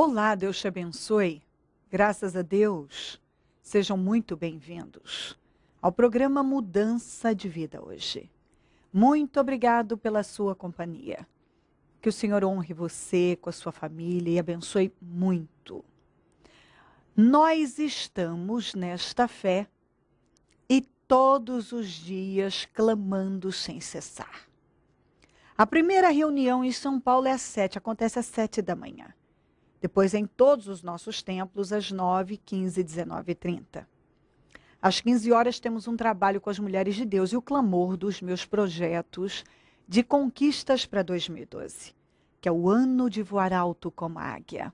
Olá, Deus te abençoe. Graças a Deus. Sejam muito bem-vindos ao programa Mudança de Vida hoje. Muito obrigado pela sua companhia. Que o Senhor honre você com a sua família e abençoe muito. Nós estamos nesta fé e todos os dias clamando sem cessar. A primeira reunião em São Paulo é às sete, acontece às sete da manhã. Depois, em todos os nossos templos, às 9, 15, 19 e 30. Às 15 horas, temos um trabalho com as mulheres de Deus e o clamor dos meus projetos de conquistas para 2012, que é o ano de voar alto como águia.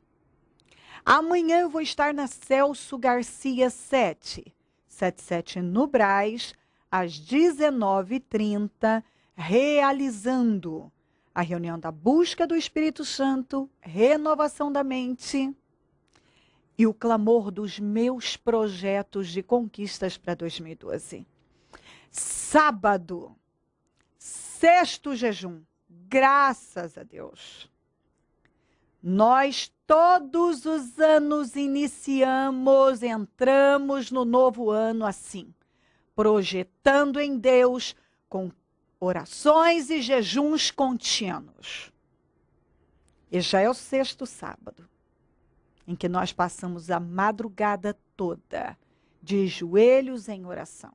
Amanhã eu vou estar na Celso Garcia 7, 77 no Braz, às 19h30, realizando a reunião da busca do Espírito Santo, renovação da mente e o clamor dos meus projetos de conquistas para 2012. Sábado, sexto jejum, graças a Deus. Nós todos os anos iniciamos, entramos no novo ano assim, projetando em Deus com orações e jejuns contínuos. E já é o sexto sábado, em que nós passamos a madrugada toda de joelhos em oração.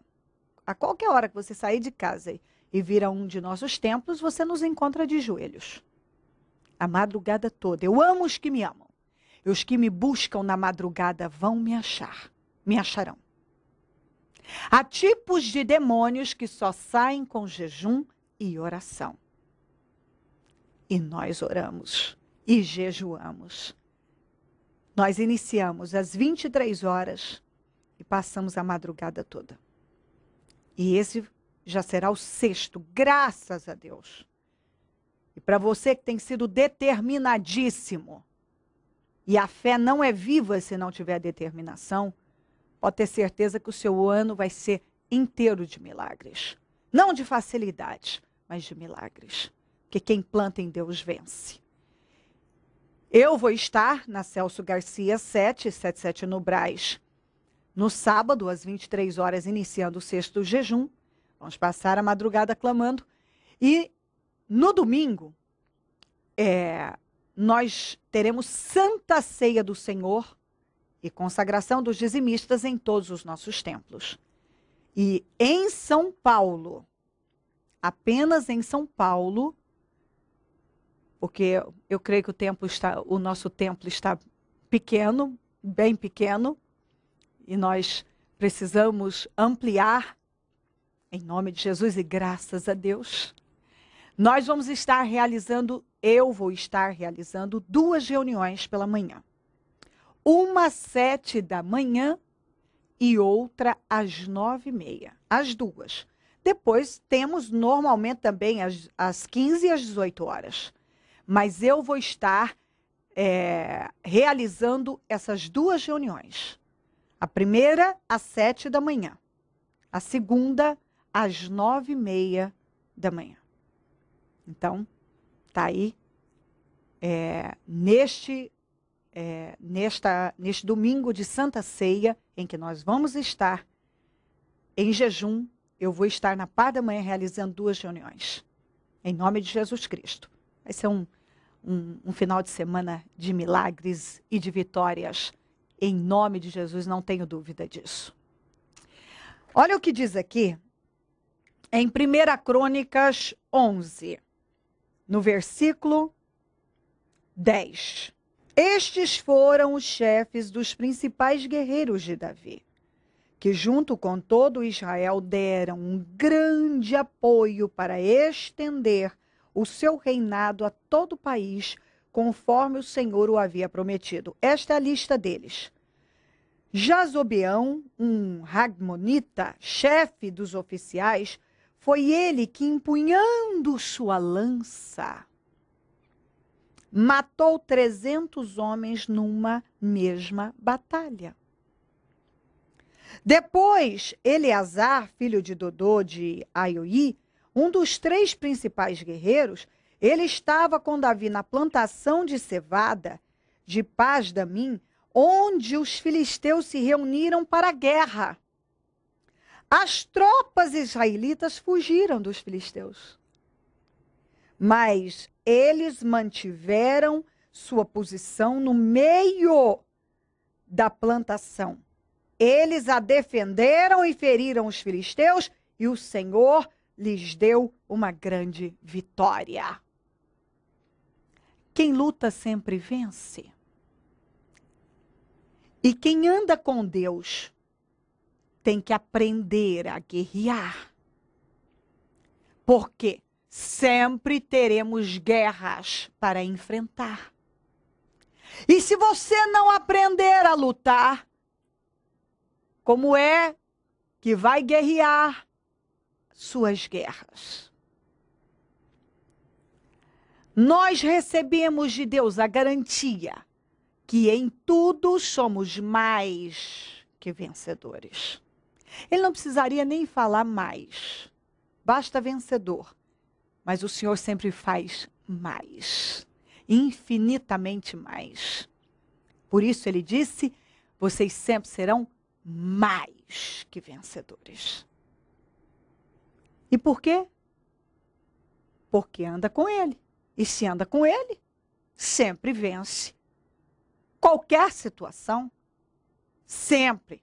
A qualquer hora que você sair de casa e vir a um de nossos templos, você nos encontra de joelhos. A madrugada toda. Eu amo os que me amam. E os que me buscam na madrugada vão me achar. Me acharão. Há tipos de demônios que só saem com jejum e oração. E nós oramos e jejuamos. Nós iniciamos às 23 horas e passamos a madrugada toda. E esse já será o sexto, graças a Deus. E para você que tem sido determinadíssimo, e a fé não é viva se não tiver determinação, Pode ter certeza que o seu ano vai ser inteiro de milagres. Não de facilidade, mas de milagres. Porque quem planta em Deus vence. Eu vou estar na Celso Garcia 777 no Braz. No sábado, às 23 horas, iniciando o sexto jejum. Vamos passar a madrugada clamando. E no domingo, é, nós teremos Santa Ceia do Senhor e consagração dos dizimistas em todos os nossos templos. E em São Paulo, apenas em São Paulo, porque eu creio que o está, o nosso templo está pequeno, bem pequeno, e nós precisamos ampliar em nome de Jesus e graças a Deus. Nós vamos estar realizando, eu vou estar realizando duas reuniões pela manhã uma às sete da manhã e outra às nove e meia, às duas. Depois temos normalmente também às, às 15 e às 18 horas. Mas eu vou estar é, realizando essas duas reuniões. A primeira às sete da manhã, a segunda às nove e meia da manhã. Então, tá aí é, neste é, nesta, neste domingo de Santa Ceia, em que nós vamos estar em jejum, eu vou estar na pá da manhã realizando duas reuniões, em nome de Jesus Cristo. Vai ser um, um, um final de semana de milagres e de vitórias, em nome de Jesus, não tenho dúvida disso. Olha o que diz aqui, em 1 Crônicas 11, no versículo 10. Estes foram os chefes dos principais guerreiros de Davi, que, junto com todo Israel, deram um grande apoio para estender o seu reinado a todo o país, conforme o Senhor o havia prometido. Esta é a lista deles. Jazobeão, um Ragmonita, chefe dos oficiais, foi ele que, empunhando sua lança, matou 300 homens numa mesma batalha. Depois, Eleazar, filho de Dodô de Aioí, um dos três principais guerreiros, ele estava com Davi na plantação de cevada de Paz Damim, onde os filisteus se reuniram para a guerra. As tropas israelitas fugiram dos filisteus. Mas eles mantiveram sua posição no meio da plantação. Eles a defenderam e feriram os filisteus, e o Senhor lhes deu uma grande vitória. Quem luta sempre vence. E quem anda com Deus tem que aprender a guerrear. Por quê? sempre teremos guerras para enfrentar. E se você não aprender a lutar, como é que vai guerrear suas guerras? Nós recebemos de Deus a garantia que em tudo somos mais que vencedores. Ele não precisaria nem falar mais. Basta vencedor mas o Senhor sempre faz mais, infinitamente mais. Por isso ele disse: vocês sempre serão mais que vencedores. E por quê? Porque anda com ele. E se anda com ele, sempre vence. Qualquer situação, sempre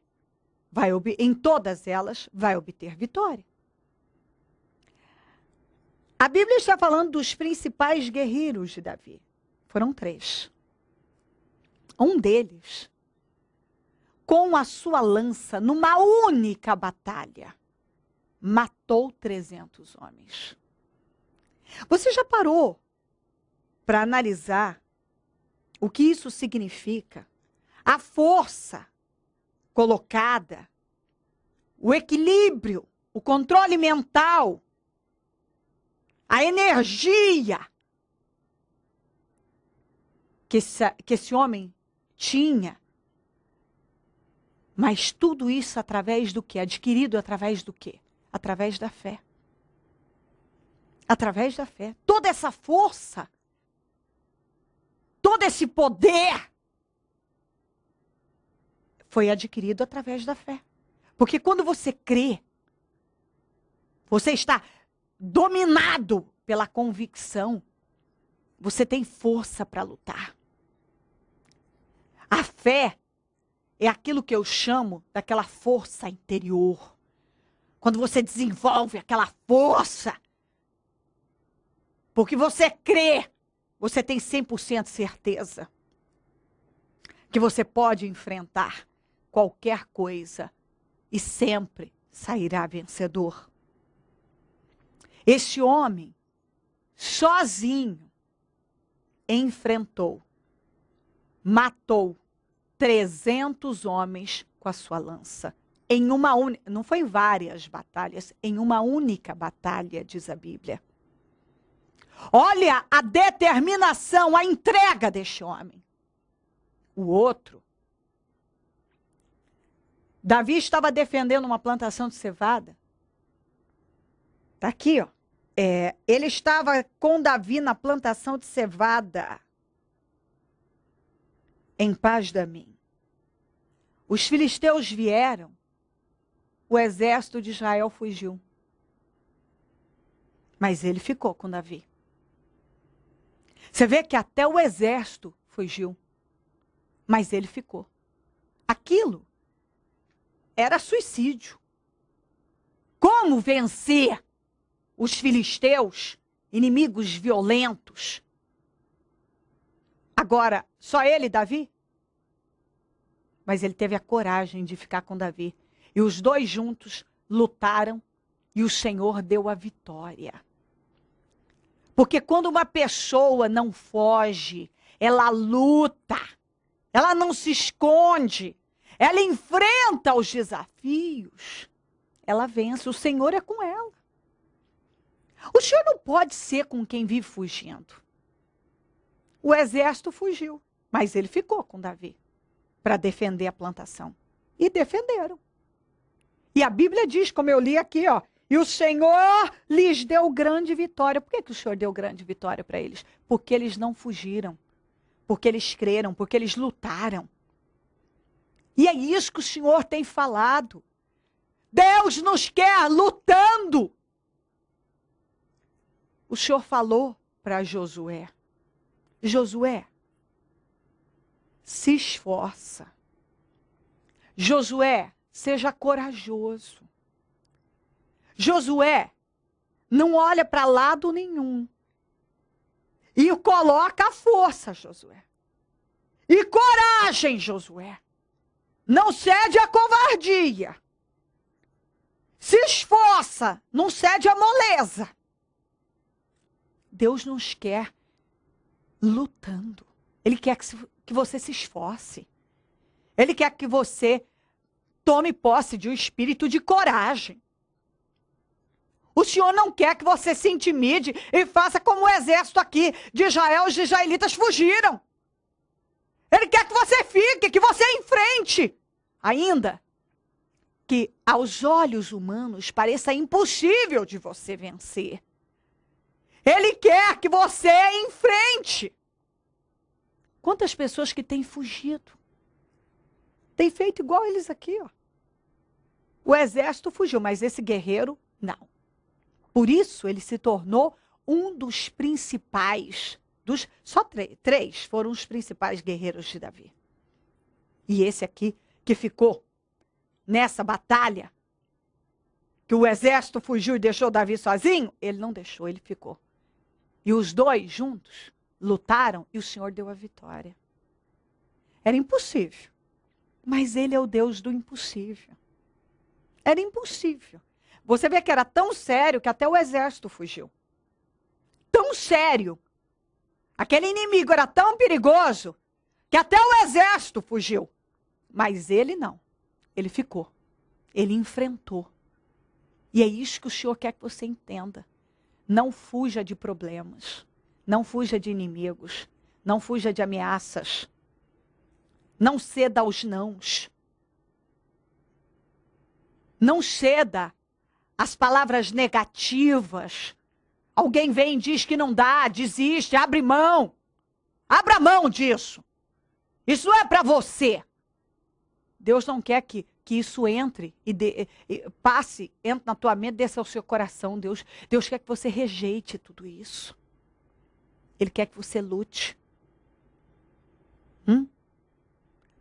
vai em todas elas vai obter vitória. A Bíblia está falando dos principais guerreiros de Davi. Foram três. Um deles, com a sua lança, numa única batalha, matou 300 homens. Você já parou para analisar o que isso significa? A força colocada, o equilíbrio, o controle mental a energia que, essa, que esse homem tinha. Mas tudo isso através do que? Adquirido através do que? Através da fé. Através da fé. Toda essa força, todo esse poder foi adquirido através da fé. Porque quando você crê, você está dominado pela convicção, você tem força para lutar. A fé é aquilo que eu chamo daquela força interior. Quando você desenvolve aquela força, porque você crê, você tem 100% certeza que você pode enfrentar qualquer coisa e sempre sairá vencedor. Este homem, sozinho, enfrentou, matou 300 homens com a sua lança. Em uma única, não foi várias batalhas, em uma única batalha, diz a Bíblia. Olha a determinação, a entrega deste homem. O outro. Davi estava defendendo uma plantação de cevada. Está aqui, ó. É, ele estava com Davi na plantação de cevada. Em paz da mim. Os filisteus vieram. O exército de Israel fugiu. Mas ele ficou com Davi. Você vê que até o exército fugiu. Mas ele ficou. Aquilo era suicídio. Como vencer os filisteus, inimigos violentos. Agora, só ele, Davi? Mas ele teve a coragem de ficar com Davi. E os dois juntos lutaram e o Senhor deu a vitória. Porque quando uma pessoa não foge, ela luta, ela não se esconde, ela enfrenta os desafios, ela vence. O Senhor é com ela. O senhor não pode ser com quem vive fugindo. O exército fugiu, mas ele ficou com Davi para defender a plantação. E defenderam. E a Bíblia diz, como eu li aqui, ó, e o Senhor lhes deu grande vitória. Por que, que o Senhor deu grande vitória para eles? Porque eles não fugiram, porque eles creram, porque eles lutaram. E é isso que o Senhor tem falado. Deus nos quer lutando o Senhor falou para Josué: Josué, se esforça. Josué, seja corajoso. Josué, não olha para lado nenhum. E coloca a força, Josué. E coragem, Josué. Não cede à covardia. Se esforça, não cede à moleza. Deus nos quer lutando. Ele quer que, se, que você se esforce. Ele quer que você tome posse de um espírito de coragem. O Senhor não quer que você se intimide e faça como o exército aqui de Israel, os israelitas fugiram. Ele quer que você fique, que você enfrente. Ainda que aos olhos humanos pareça impossível de você vencer. Ele quer que você enfrente. Quantas pessoas que têm fugido? Tem feito igual eles aqui, ó. O exército fugiu, mas esse guerreiro não. Por isso ele se tornou um dos principais, dos só três foram os principais guerreiros de Davi. E esse aqui que ficou nessa batalha, que o exército fugiu e deixou Davi sozinho, ele não deixou, ele ficou. E os dois juntos lutaram e o Senhor deu a vitória. Era impossível. Mas ele é o Deus do impossível. Era impossível. Você vê que era tão sério que até o exército fugiu. Tão sério. Aquele inimigo era tão perigoso que até o exército fugiu. Mas ele não. Ele ficou. Ele enfrentou. E é isso que o Senhor quer que você entenda. Não fuja de problemas. Não fuja de inimigos. Não fuja de ameaças. Não ceda aos nãos. Não ceda às palavras negativas. Alguém vem e diz que não dá, desiste, abre mão. Abra mão disso. Isso é para você. Deus não quer que que isso entre e, de, e passe, entre na tua mente, desça ao seu coração, Deus. Deus quer que você rejeite tudo isso. Ele quer que você lute. Hum?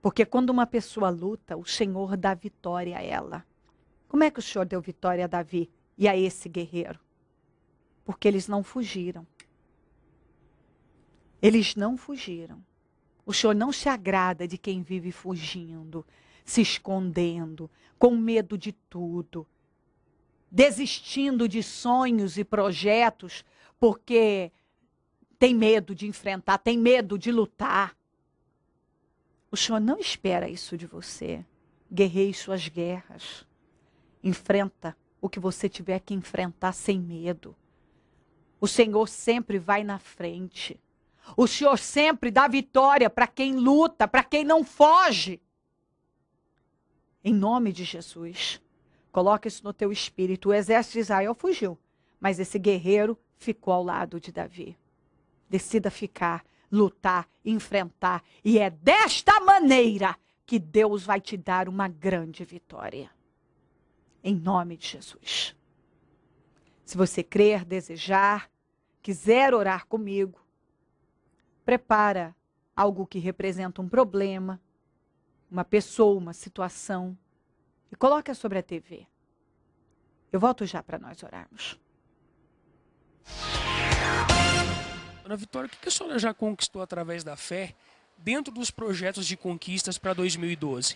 Porque quando uma pessoa luta, o Senhor dá vitória a ela. Como é que o Senhor deu vitória a Davi e a esse guerreiro? Porque eles não fugiram. Eles não fugiram. O Senhor não se agrada de quem vive fugindo se escondendo, com medo de tudo, desistindo de sonhos e projetos porque tem medo de enfrentar, tem medo de lutar. O Senhor não espera isso de você. Guerreie suas guerras. Enfrenta o que você tiver que enfrentar sem medo. O Senhor sempre vai na frente. O Senhor sempre dá vitória para quem luta, para quem não foge. Em nome de Jesus. coloque isso no teu espírito. O exército de Israel fugiu, mas esse guerreiro ficou ao lado de Davi. Decida ficar, lutar, enfrentar. E é desta maneira que Deus vai te dar uma grande vitória. Em nome de Jesus. Se você crer, desejar, quiser orar comigo, prepara algo que representa um problema, uma pessoa, uma situação e coloca sobre a TV. Eu volto já para nós orarmos. Dona Vitória, o que a senhora já conquistou através da fé dentro dos projetos de conquistas para 2012?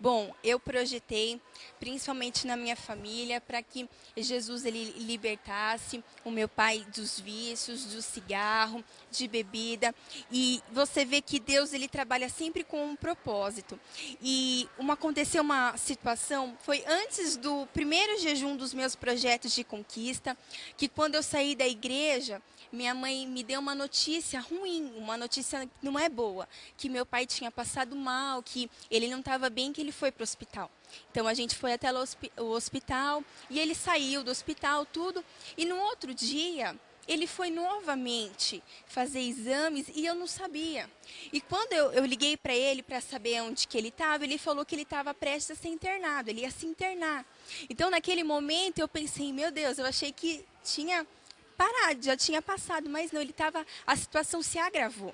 Bom, eu projetei, principalmente na minha família, para que Jesus ele libertasse o meu pai dos vícios, do cigarro, de bebida. E você vê que Deus ele trabalha sempre com um propósito. E uma aconteceu uma situação, foi antes do primeiro jejum dos meus projetos de conquista, que quando eu saí da igreja, minha mãe me deu uma notícia ruim, uma notícia que não é boa, que meu pai tinha passado mal, que ele não estava bem, que ele foi para o hospital. Então a gente foi até o hospital e ele saiu do hospital, tudo. E no outro dia, ele foi novamente fazer exames e eu não sabia. E quando eu, eu liguei para ele para saber onde que ele estava, ele falou que ele estava prestes a ser internado, ele ia se internar. Então naquele momento eu pensei, meu Deus, eu achei que tinha parado, já tinha passado, mas não, ele estava, a situação se agravou.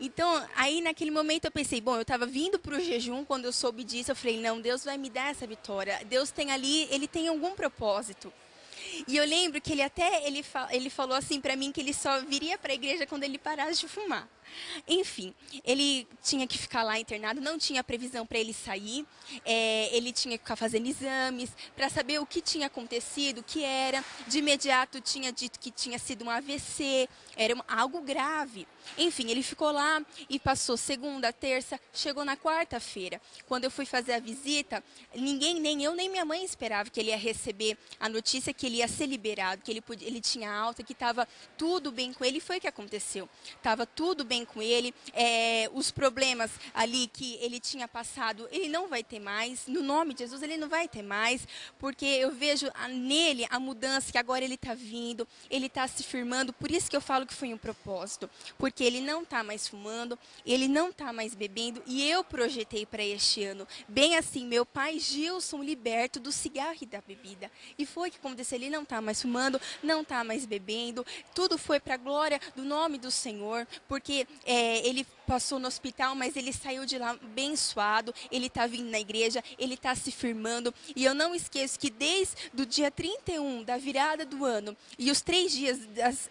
Então, aí naquele momento eu pensei, bom, eu estava vindo para o jejum, quando eu soube disso, eu falei, não, Deus vai me dar essa vitória. Deus tem ali, ele tem algum propósito. E eu lembro que ele até ele, ele falou assim para mim que ele só viria para a igreja quando ele parasse de fumar. Enfim, ele tinha que ficar lá internado, não tinha previsão para ele sair, é, ele tinha que ficar fazendo exames para saber o que tinha acontecido, o que era. De imediato tinha dito que tinha sido um AVC, era algo grave. Enfim, ele ficou lá e passou segunda, terça, chegou na quarta-feira. Quando eu fui fazer a visita, ninguém, nem eu, nem minha mãe esperava que ele ia receber a notícia que ele ia ser liberado, que ele, podia, ele tinha alta, que estava tudo bem com ele. E foi o que aconteceu. Estava tudo bem com ele, é, os problemas ali que ele tinha passado, ele não vai ter mais. No nome de Jesus, ele não vai ter mais, porque eu vejo nele a mudança que agora ele está vindo, ele está se firmando. Por isso que eu falo que foi um propósito, porque ele não está mais fumando, ele não está mais bebendo, e eu projetei para este ano, bem assim, meu pai Gilson liberto do cigarro e da bebida. E foi que aconteceu, ele não está mais fumando, não está mais bebendo, tudo foi para a glória do nome do Senhor, porque é, ele passou no hospital, mas ele saiu de lá abençoado, ele está vindo na igreja, ele está se firmando. E eu não esqueço que desde o dia 31, da virada do ano, e os três dias,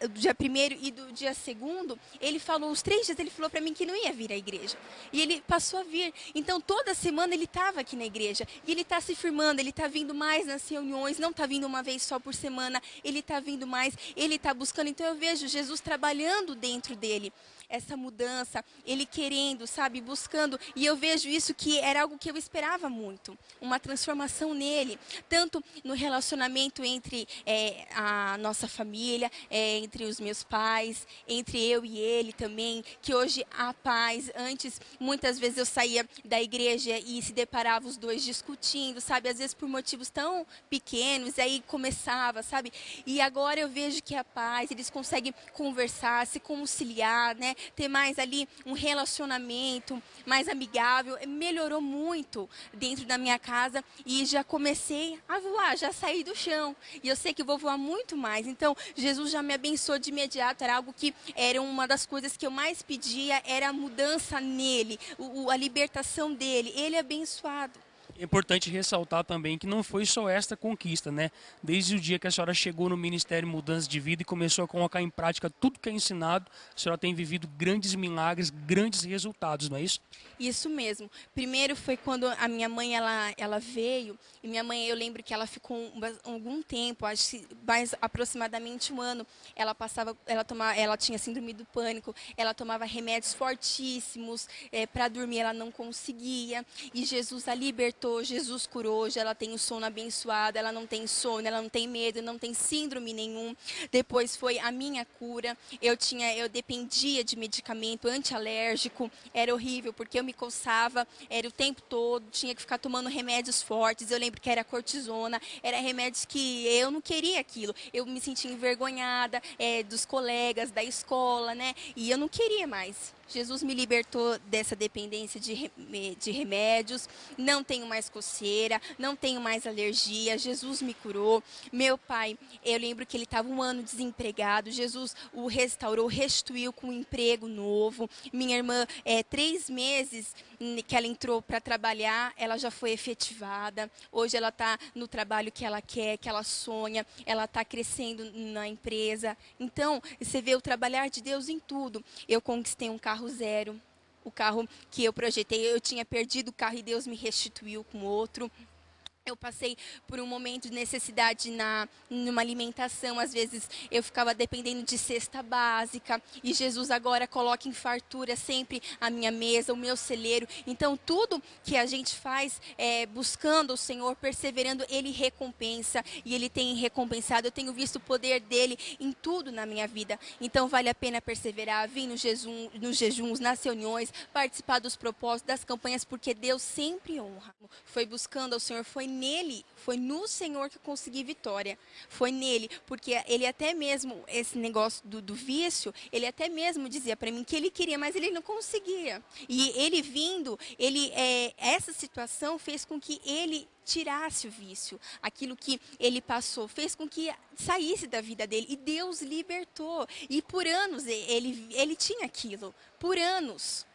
do dia primeiro e do dia segundo, ele falou, os três dias ele falou para mim que não ia vir à igreja. E ele passou a vir. Então toda semana ele estava aqui na igreja. E ele está se firmando, ele está vindo mais nas reuniões, não está vindo uma vez só por semana, ele está vindo mais, ele está buscando. Então eu vejo Jesus trabalhando dentro dele essa mudança, ele querendo, sabe, buscando. E eu vejo isso que era algo que eu esperava muito, uma transformação nele, tanto no relacionamento entre é, a nossa família, é, entre os meus pais, entre eu e ele também, que hoje há paz. Antes, muitas vezes eu saía da igreja e se deparava os dois discutindo, sabe, às vezes por motivos tão pequenos, aí começava, sabe? E agora eu vejo que há paz, eles conseguem conversar, se conciliar, né? ter mais ali um relacionamento mais amigável. Melhorou muito dentro da minha casa e já comecei a voar, já saí do chão. E eu sei que vou voar muito mais. Então, Jesus já me abençoou de imediato. Era algo que era uma das coisas que eu mais pedia, era a mudança nele, a libertação dele. Ele é abençoado. É importante ressaltar também que não foi só esta conquista, né? Desde o dia que a senhora chegou no Ministério Mudança de Vida e começou a colocar em prática tudo que é ensinado, a senhora tem vivido grandes milagres, grandes resultados, não é isso? Isso mesmo. Primeiro foi quando a minha mãe ela, ela veio, e minha mãe, eu lembro que ela ficou algum tempo, acho mais aproximadamente um ano, ela passava, ela tomava, ela tinha síndrome do pânico, ela tomava remédios fortíssimos, é, eh, para dormir ela não conseguia, e Jesus a libertou libertou, Jesus curou, hoje ela tem o sono abençoado, ela não tem sono, ela não tem medo, não tem síndrome nenhum. Depois foi a minha cura. Eu tinha, eu dependia de medicamento antialérgico, era horrível porque eu me coçava, era o tempo todo, tinha que ficar tomando remédios fortes. Eu lembro que era cortisona, era remédios que eu não queria aquilo. Eu me sentia envergonhada é, dos colegas, da escola, né? E eu não queria mais. Jesus me libertou dessa dependência de, de remédios. Não tenho mais coceira, não tenho mais alergia, Jesus me curou. Meu pai, eu lembro que ele estava um ano desempregado, Jesus o restaurou, restituiu com um emprego novo. Minha irmã, é, três meses hum, que ela entrou para trabalhar, ela já foi efetivada. Hoje ela está no trabalho que ela quer, que ela sonha, ela está crescendo na empresa. Então, você vê o trabalhar de Deus em tudo. Eu conquistei um carro zero o carro que eu projetei, eu tinha perdido o carro e Deus me restituiu com outro. Eu passei por um momento de necessidade na numa alimentação, às vezes eu ficava dependendo de cesta básica, e Jesus agora coloca em fartura sempre a minha mesa, o meu celeiro. Então tudo que a gente faz é, buscando o Senhor, perseverando, ele recompensa e ele tem recompensado. Eu tenho visto o poder dele em tudo na minha vida. Então vale a pena perseverar, vir no jejum, nos jejuns, nas reuniões, participar dos propósitos, das campanhas, porque Deus sempre honra. Foi buscando ao Senhor, foi nele, foi no Senhor que eu consegui vitória. Foi nele, porque ele até mesmo, esse negócio do, do vício, ele até mesmo dizia para mim que ele queria, mas ele não conseguia. E ele vindo, ele é, essa situação fez com que ele tirasse o vício, aquilo que ele passou, fez com que saísse da vida dele e Deus libertou. E por anos ele, ele tinha aquilo, por anos.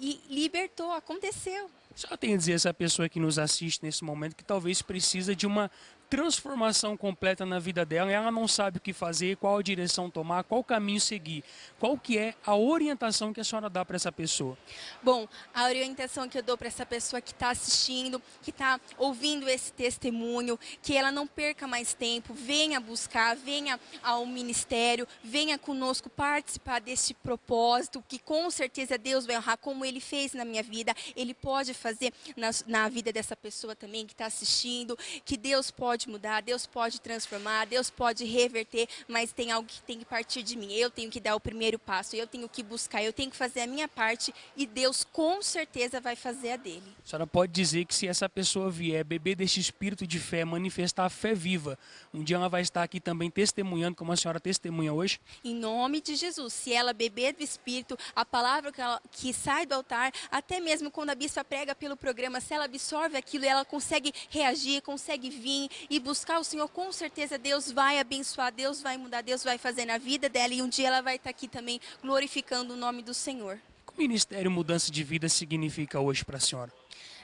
E libertou, aconteceu. Só tenho a dizer essa pessoa que nos assiste nesse momento que talvez precisa de uma transformação completa na vida dela, ela não sabe o que fazer, qual a direção tomar, qual caminho seguir. Qual que é a orientação que a senhora dá para essa pessoa? Bom, a orientação que eu dou para essa pessoa que está assistindo, que está ouvindo esse testemunho, que ela não perca mais tempo, venha buscar, venha ao ministério, venha conosco participar deste propósito, que com certeza Deus vai honrar como Ele fez na minha vida, Ele pode fazer na, na vida dessa pessoa também que está assistindo, que Deus pode pode mudar, Deus pode transformar, Deus pode reverter, mas tem algo que tem que partir de mim. Eu tenho que dar o primeiro passo, eu tenho que buscar, eu tenho que fazer a minha parte e Deus com certeza vai fazer a dele. A senhora pode dizer que se essa pessoa vier beber deste espírito de fé, manifestar a fé viva, um dia ela vai estar aqui também testemunhando, como a senhora testemunha hoje? Em nome de Jesus, se ela beber do espírito, a palavra que, ela, que sai do altar, até mesmo quando a bispa prega pelo programa, se ela absorve aquilo, ela consegue reagir, consegue vir e buscar o Senhor, com certeza Deus vai abençoar, Deus vai mudar, Deus vai fazer na vida dela e um dia ela vai estar aqui também glorificando o nome do Senhor. O que o Ministério Mudança de Vida significa hoje para a senhora?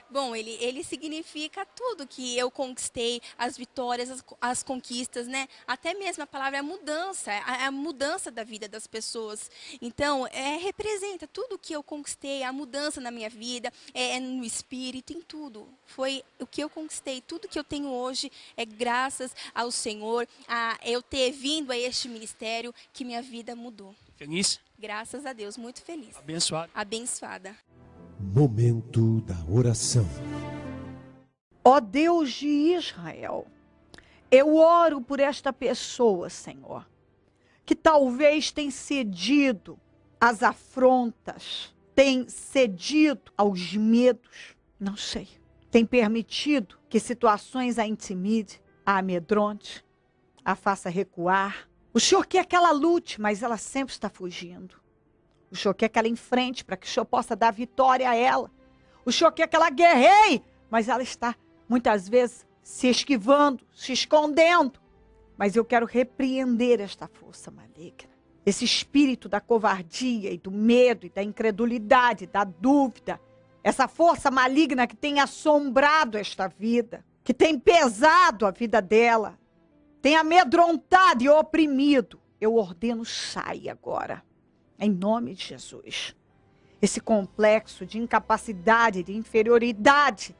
Bom, ele, ele significa tudo que eu conquistei, as vitórias, as, as conquistas, né? Até mesmo a palavra é mudança, a, é, é a, mudança da vida das pessoas. Então, é, representa tudo que eu conquistei, a mudança na minha vida, é, é no espírito, em tudo. Foi o que eu conquistei, tudo que eu tenho hoje é graças ao Senhor, a eu ter vindo a este ministério que minha vida mudou. Feliz? Graças a Deus, muito feliz. Abençoada. Abençoada. Momento da oração. Ó Deus de Israel, eu oro por esta pessoa, Senhor, que talvez tenha cedido às afrontas, tem cedido aos medos, não sei. Tem permitido que situações a intimide, a amedronte, a faça recuar. O Senhor quer que ela lute, mas ela sempre está fugindo. O Senhor quer que ela enfrente para que o Senhor possa dar vitória a ela. O Senhor quer que ela guerreie, mas ela está muitas vezes se esquivando, se escondendo. Mas eu quero repreender esta força maligna, esse espírito da covardia e do medo e da incredulidade, da dúvida, essa força maligna que tem assombrado esta vida, que tem pesado a vida dela, tem amedrontado e oprimido. Eu ordeno, sai agora. Em nome de Jesus. Esse complexo de incapacidade, de inferioridade,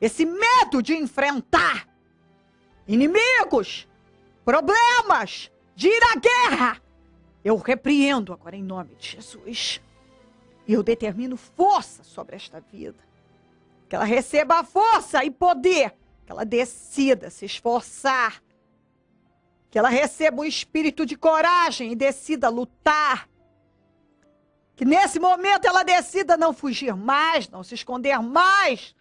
esse medo de enfrentar inimigos, problemas, de ir à guerra, eu repreendo agora em nome de Jesus. E eu determino força sobre esta vida. Que ela receba força e poder. Que ela decida se esforçar. Que ela receba o um espírito de coragem e decida lutar. Que nesse momento ela decida não fugir mais, não se esconder mais,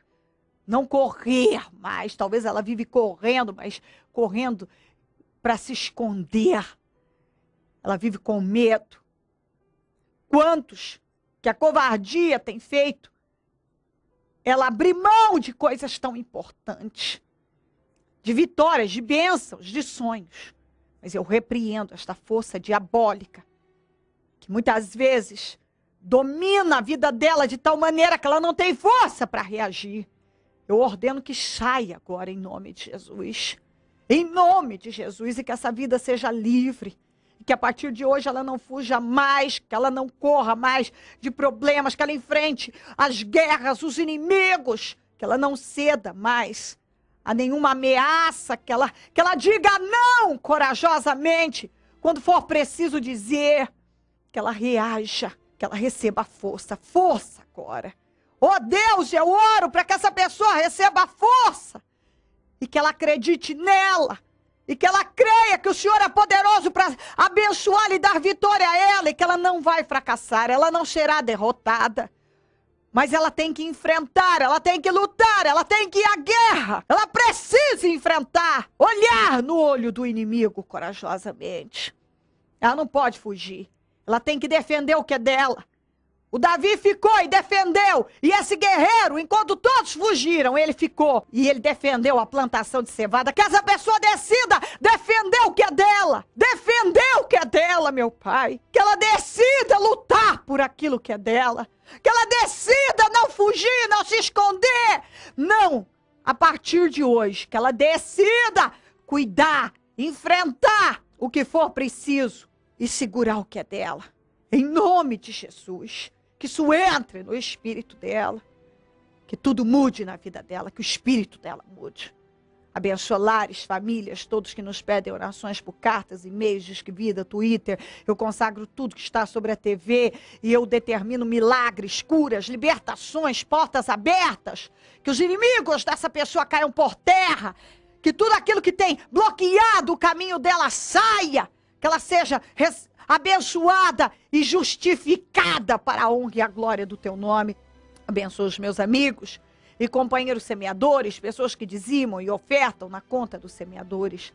não correr mais. Talvez ela vive correndo, mas correndo para se esconder. Ela vive com medo. Quantos que a covardia tem feito ela abrir mão de coisas tão importantes, de vitórias, de bênçãos, de sonhos. Mas eu repreendo esta força diabólica que muitas vezes domina a vida dela de tal maneira que ela não tem força para reagir. Eu ordeno que saia agora em nome de Jesus. Em nome de Jesus e que essa vida seja livre. E que a partir de hoje ela não fuja mais, que ela não corra mais de problemas, que ela enfrente as guerras, os inimigos, que ela não ceda mais a nenhuma ameaça, que ela, que ela diga não corajosamente quando for preciso dizer, que ela reaja que ela receba força, força agora. Oh Deus, eu oro para que essa pessoa receba força e que ela acredite nela e que ela creia que o Senhor é poderoso para abençoar e dar vitória a ela e que ela não vai fracassar, ela não será derrotada. Mas ela tem que enfrentar, ela tem que lutar, ela tem que ir à guerra. Ela precisa enfrentar, olhar no olho do inimigo corajosamente. Ela não pode fugir. Ela tem que defender o que é dela. O Davi ficou e defendeu. E esse guerreiro, enquanto todos fugiram, ele ficou. E ele defendeu a plantação de cevada. Que essa pessoa decida defender o que é dela. Defender o que é dela, meu pai. Que ela decida lutar por aquilo que é dela. Que ela decida não fugir, não se esconder. Não. A partir de hoje, que ela decida cuidar, enfrentar o que for preciso e segurar o que é dela. Em nome de Jesus, que isso entre no espírito dela, que tudo mude na vida dela, que o espírito dela mude. Abençoa lares, famílias, todos que nos pedem orações por cartas, e-mails, disque vida, Twitter. Eu consagro tudo que está sobre a TV e eu determino milagres, curas, libertações, portas abertas. Que os inimigos dessa pessoa caiam por terra. Que tudo aquilo que tem bloqueado o caminho dela saia que ela seja abençoada e justificada para a honra e a glória do teu nome. Abençoa os meus amigos e companheiros semeadores, pessoas que dizimam e ofertam na conta dos semeadores.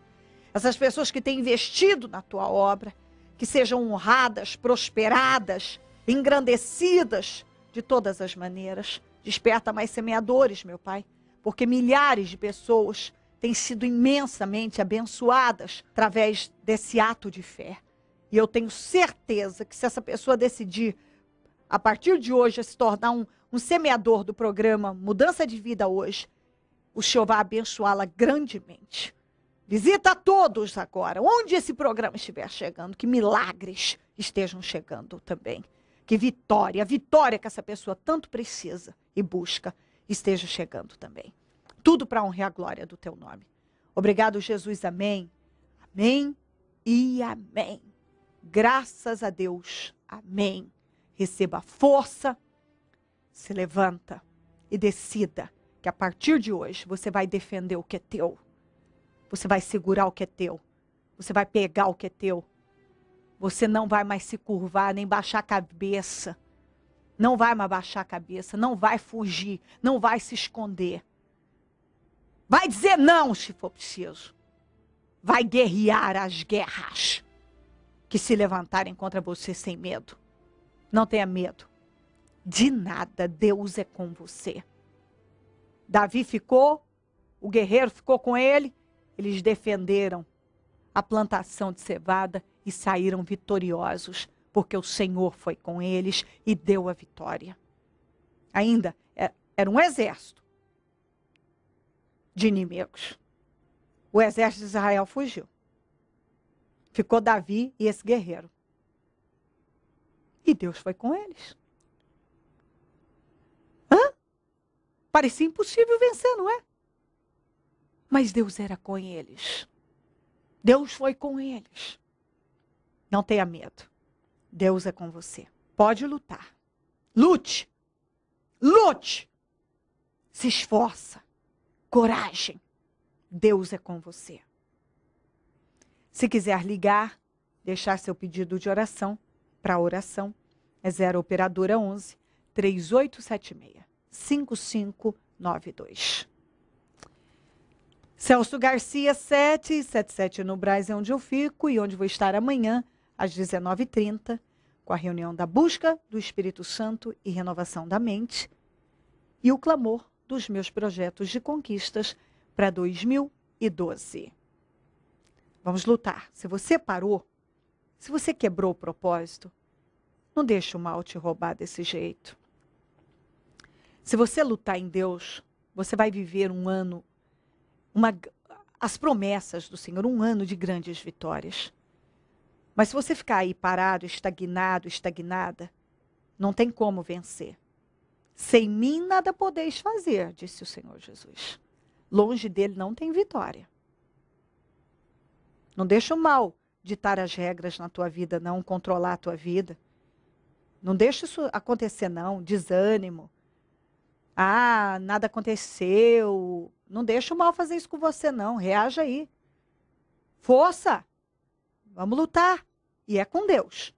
Essas pessoas que têm investido na tua obra, que sejam honradas, prosperadas, engrandecidas de todas as maneiras. Desperta mais semeadores, meu Pai, porque milhares de pessoas têm sido imensamente abençoadas através desse ato de fé. E eu tenho certeza que se essa pessoa decidir, a partir de hoje, se tornar um, um semeador do programa Mudança de Vida Hoje, o Senhor vai abençoá-la grandemente. Visita a todos agora, onde esse programa estiver chegando, que milagres estejam chegando também. Que vitória, a vitória que essa pessoa tanto precisa e busca, esteja chegando também tudo para honrar a glória do teu nome. Obrigado, Jesus. Amém. Amém e amém. Graças a Deus. Amém. Receba força, se levanta e decida que a partir de hoje você vai defender o que é teu. Você vai segurar o que é teu. Você vai pegar o que é teu. Você não vai mais se curvar, nem baixar a cabeça. Não vai mais baixar a cabeça, não vai fugir, não vai se esconder. Vai dizer não se for preciso. Vai guerrear as guerras que se levantarem contra você sem medo. Não tenha medo. De nada, Deus é com você. Davi ficou, o guerreiro ficou com ele, eles defenderam a plantação de cevada e saíram vitoriosos, porque o Senhor foi com eles e deu a vitória. Ainda é, era um exército de inimigos. O exército de Israel fugiu. Ficou Davi e esse guerreiro. E Deus foi com eles. Hã? Parecia impossível vencer, não é? Mas Deus era com eles. Deus foi com eles. Não tenha medo. Deus é com você. Pode lutar. Lute. Lute. Se esforça coragem. Deus é com você. Se quiser ligar, deixar seu pedido de oração para oração, é 0 operadora 11 3876 5592. Celso Garcia 777 no Braz é onde eu fico e onde vou estar amanhã às 19h30 com a reunião da busca do Espírito Santo e renovação da mente e o clamor dos meus projetos de conquistas para 2012. Vamos lutar. Se você parou, se você quebrou o propósito, não deixe o mal te roubar desse jeito. Se você lutar em Deus, você vai viver um ano, uma, as promessas do Senhor, um ano de grandes vitórias. Mas se você ficar aí parado, estagnado, estagnada, não tem como vencer. Sem mim nada podeis fazer, disse o Senhor Jesus. Longe dele não tem vitória. Não deixa o mal ditar as regras na tua vida, não, controlar a tua vida. Não deixa isso acontecer, não. Desânimo. Ah, nada aconteceu. Não deixa o mal fazer isso com você, não. Reaja aí. Força! Vamos lutar. E é com Deus.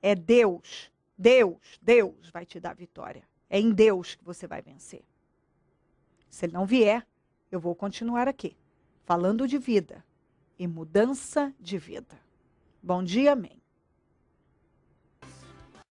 É Deus. Deus, Deus vai te dar vitória. É em Deus que você vai vencer. Se ele não vier, eu vou continuar aqui, falando de vida e mudança de vida. Bom dia, amém.